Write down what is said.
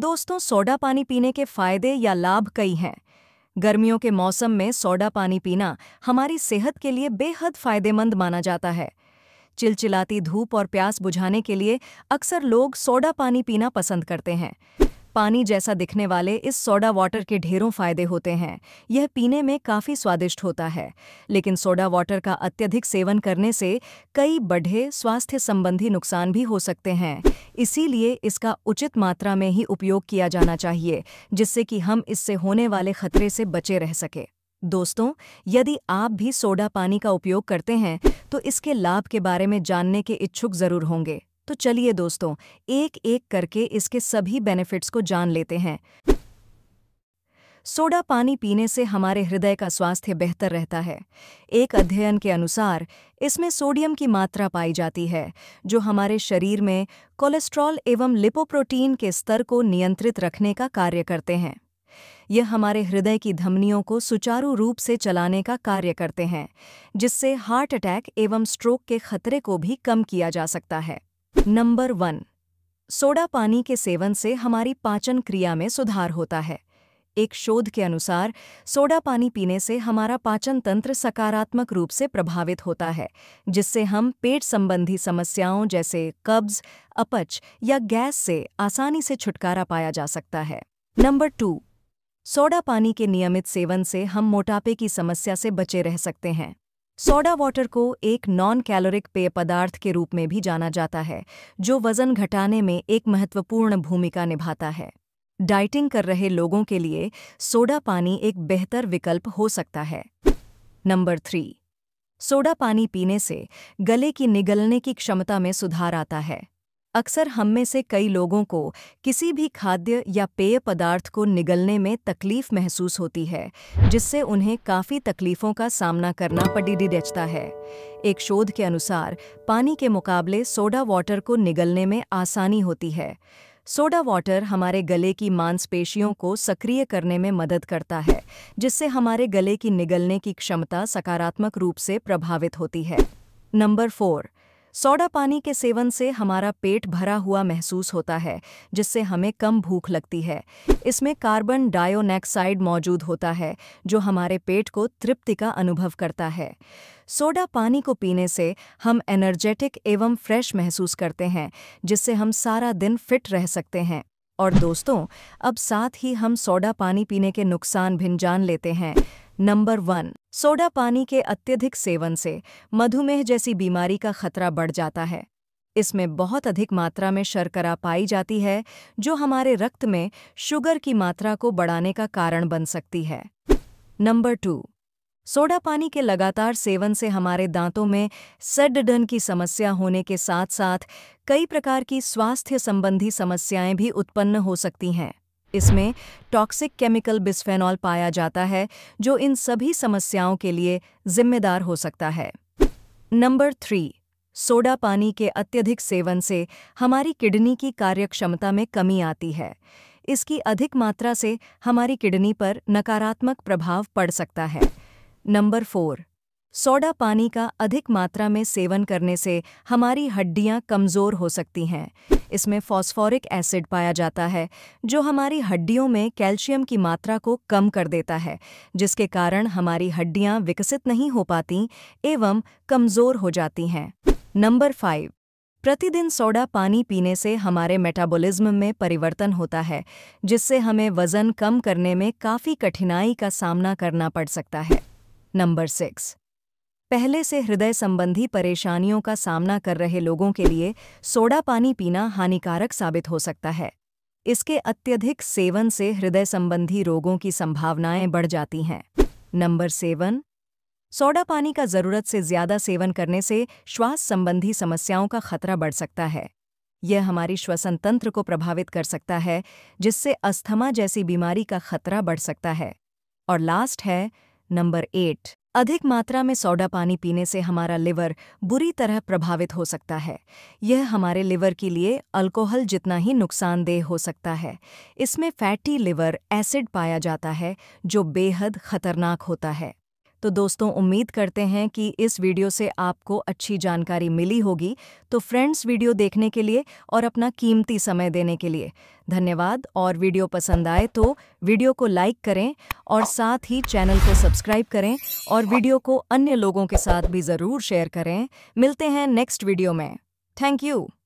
दोस्तों सोडा पानी पीने के फायदे या लाभ कई हैं गर्मियों के मौसम में सोडा पानी पीना हमारी सेहत के लिए बेहद फायदेमंद माना जाता है चिलचिलाती धूप और प्यास बुझाने के लिए अक्सर लोग सोडा पानी पीना पसंद करते हैं पानी जैसा दिखने वाले इस सोडा वाटर के ढेरों फायदे होते हैं यह पीने में काफ़ी स्वादिष्ट होता है लेकिन सोडा वाटर का अत्यधिक सेवन करने से कई बढ़े स्वास्थ्य संबंधी नुकसान भी हो सकते हैं इसीलिए इसका उचित मात्रा में ही उपयोग किया जाना चाहिए जिससे कि हम इससे होने वाले खतरे से बचे रह सके दोस्तों यदि आप भी सोडा पानी का उपयोग करते हैं तो इसके लाभ के बारे में जानने के इच्छुक ज़रूर होंगे तो चलिए दोस्तों एक एक करके इसके सभी बेनिफिट्स को जान लेते हैं सोडा पानी पीने से हमारे हृदय का स्वास्थ्य बेहतर रहता है एक अध्ययन के अनुसार इसमें सोडियम की मात्रा पाई जाती है जो हमारे शरीर में कोलेस्ट्रॉल एवं लिपोप्रोटीन के स्तर को नियंत्रित रखने का कार्य करते हैं यह हमारे हृदय की धमनियों को सुचारू रूप से चलाने का कार्य करते हैं जिससे हार्ट अटैक एवं स्ट्रोक के खतरे को भी कम किया जा सकता है नंबर वन सोडा पानी के सेवन से हमारी पाचन क्रिया में सुधार होता है एक शोध के अनुसार सोडा पानी पीने से हमारा पाचन तंत्र सकारात्मक रूप से प्रभावित होता है जिससे हम पेट संबंधी समस्याओं जैसे कब्ज अपच या गैस से आसानी से छुटकारा पाया जा सकता है नंबर टू सोडा पानी के नियमित सेवन से हम मोटापे की समस्या से बचे रह सकते हैं सोडा वाटर को एक नॉन कैलोरिक पेय पदार्थ के रूप में भी जाना जाता है जो वजन घटाने में एक महत्वपूर्ण भूमिका निभाता है डाइटिंग कर रहे लोगों के लिए सोडा पानी एक बेहतर विकल्प हो सकता है नंबर थ्री सोडा पानी पीने से गले की निगलने की क्षमता में सुधार आता है अक्सर हम में से कई लोगों को किसी भी खाद्य या पेय पदार्थ को निगलने में तकलीफ महसूस होती है जिससे उन्हें काफ़ी तकलीफ़ों का सामना करना पडिडिडचता है एक शोध के अनुसार पानी के मुकाबले सोडा वाटर को निगलने में आसानी होती है सोडा वाटर हमारे गले की मांसपेशियों को सक्रिय करने में मदद करता है जिससे हमारे गले की निगलने की क्षमता सकारात्मक रूप से प्रभावित होती है नंबर फोर सोडा पानी के सेवन से हमारा पेट भरा हुआ महसूस होता है जिससे हमें कम भूख लगती है इसमें कार्बन डायोनेक्साइड मौजूद होता है जो हमारे पेट को तृप्ति का अनुभव करता है सोडा पानी को पीने से हम एनर्जेटिक एवं फ्रेश महसूस करते हैं जिससे हम सारा दिन फिट रह सकते हैं और दोस्तों अब साथ ही हम सोडा पानी पीने के नुकसान भी जान लेते हैं नंबर वन सोडा पानी के अत्यधिक सेवन से मधुमेह जैसी बीमारी का खतरा बढ़ जाता है इसमें बहुत अधिक मात्रा में शर्करा पाई जाती है जो हमारे रक्त में शुगर की मात्रा को बढ़ाने का कारण बन सकती है नंबर टू सोडा पानी के लगातार सेवन से हमारे दांतों में सेडडन की समस्या होने के साथ साथ कई प्रकार की स्वास्थ्य संबंधी समस्याएं भी उत्पन्न हो सकती हैं इसमें टॉक्सिक केमिकल बिस्फेनॉल पाया जाता है जो इन सभी समस्याओं के लिए जिम्मेदार हो सकता है नंबर थ्री सोडा पानी के अत्यधिक सेवन से हमारी किडनी की कार्यक्षमता में कमी आती है इसकी अधिक मात्रा से हमारी किडनी पर नकारात्मक प्रभाव पड़ सकता है नंबर फोर सोडा पानी का अधिक मात्रा में सेवन करने से हमारी हड्डियां कमज़ोर हो सकती हैं इसमें फॉस्फोरिक एसिड पाया जाता है जो हमारी हड्डियों में कैल्शियम की मात्रा को कम कर देता है जिसके कारण हमारी हड्डियां विकसित नहीं हो पाती एवं कमज़ोर हो जाती हैं नंबर फाइव प्रतिदिन सोडा पानी पीने से हमारे मेटाबॉलिज्म में परिवर्तन होता है जिससे हमें वज़न कम करने में काफ़ी कठिनाई का सामना करना पड़ सकता है नंबर सिक्स पहले से हृदय संबंधी परेशानियों का सामना कर रहे लोगों के लिए सोडा पानी पीना हानिकारक साबित हो सकता है इसके अत्यधिक सेवन से हृदय संबंधी रोगों की संभावनाएं बढ़ जाती हैं नंबर सेवन सोडा पानी का ज़रूरत से ज़्यादा सेवन करने से श्वास संबंधी समस्याओं का खतरा बढ़ सकता है यह हमारी श्वसन तंत्र को प्रभावित कर सकता है जिससे अस्थमा जैसी बीमारी का खतरा बढ़ सकता है और लास्ट है नंबर एट अधिक मात्रा में सोडा पानी पीने से हमारा लिवर बुरी तरह प्रभावित हो सकता है यह हमारे लिवर के लिए अल्कोहल जितना ही नुकसानदेह हो सकता है इसमें फैटी लिवर एसिड पाया जाता है जो बेहद खतरनाक होता है तो दोस्तों उम्मीद करते हैं कि इस वीडियो से आपको अच्छी जानकारी मिली होगी तो फ्रेंड्स वीडियो देखने के लिए और अपना कीमती समय देने के लिए धन्यवाद और वीडियो पसंद आए तो वीडियो को लाइक करें और साथ ही चैनल को सब्सक्राइब करें और वीडियो को अन्य लोगों के साथ भी ज़रूर शेयर करें मिलते हैं नेक्स्ट वीडियो में थैंक यू